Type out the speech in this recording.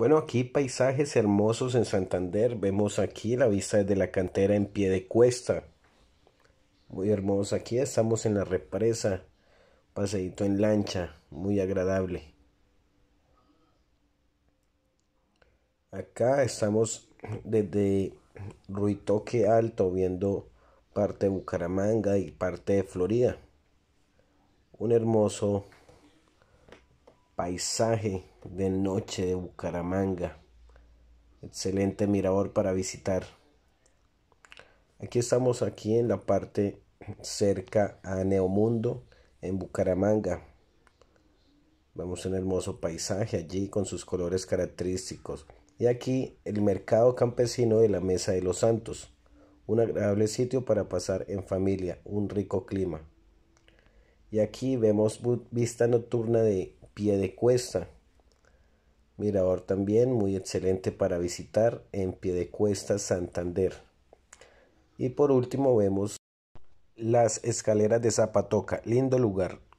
Bueno, aquí paisajes hermosos en Santander. Vemos aquí la vista desde la cantera en pie de cuesta. Muy hermoso. Aquí estamos en la represa. Paseíto en lancha. Muy agradable. Acá estamos desde Ruitoque Alto viendo parte de Bucaramanga y parte de Florida. Un hermoso paisaje de noche de Bucaramanga. Excelente mirador para visitar. Aquí estamos aquí en la parte cerca a Neomundo en Bucaramanga. Vemos un hermoso paisaje allí con sus colores característicos. Y aquí el mercado campesino de la Mesa de los Santos. Un agradable sitio para pasar en familia, un rico clima. Y aquí vemos vista nocturna de pie de cuesta. Mirador también muy excelente para visitar en pie de cuesta Santander. Y por último vemos las escaleras de Zapatoca, lindo lugar,